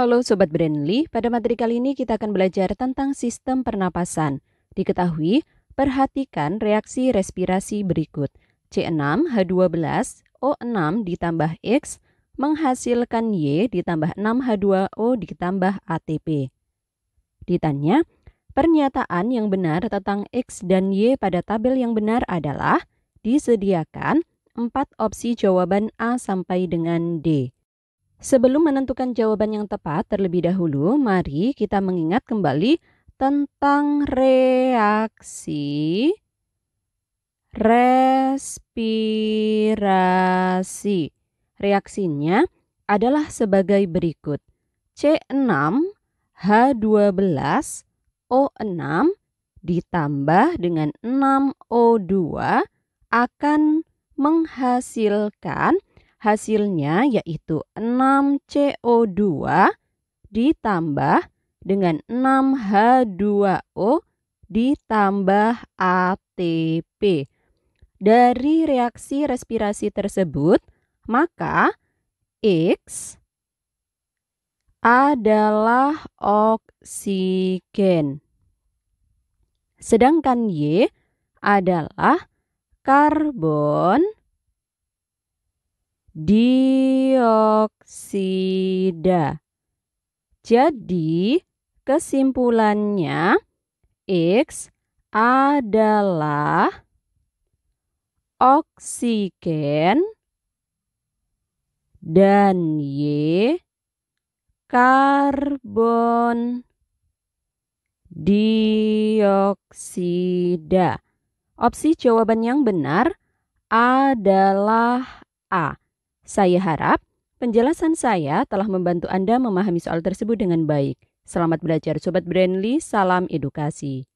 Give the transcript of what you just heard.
Halo Sobat Brandly, pada materi kali ini kita akan belajar tentang sistem pernapasan. Diketahui, perhatikan reaksi respirasi berikut. C6 H12 O6 ditambah X menghasilkan Y ditambah 6 H2O ditambah ATP. Ditanya, pernyataan yang benar tentang X dan Y pada tabel yang benar adalah disediakan 4 opsi jawaban A sampai dengan D. Sebelum menentukan jawaban yang tepat terlebih dahulu, mari kita mengingat kembali tentang reaksi respirasi. Reaksinya adalah sebagai berikut. C6H12O6 ditambah dengan 6O2 akan menghasilkan Hasilnya yaitu 6CO2 ditambah dengan 6H2O ditambah ATP. Dari reaksi respirasi tersebut, maka X adalah oksigen. Sedangkan Y adalah karbon dioksida. Jadi, kesimpulannya X adalah oksigen dan Y karbon dioksida. Opsi jawaban yang benar adalah A. Saya harap penjelasan saya telah membantu Anda memahami soal tersebut dengan baik. Selamat belajar Sobat Brandly, salam edukasi.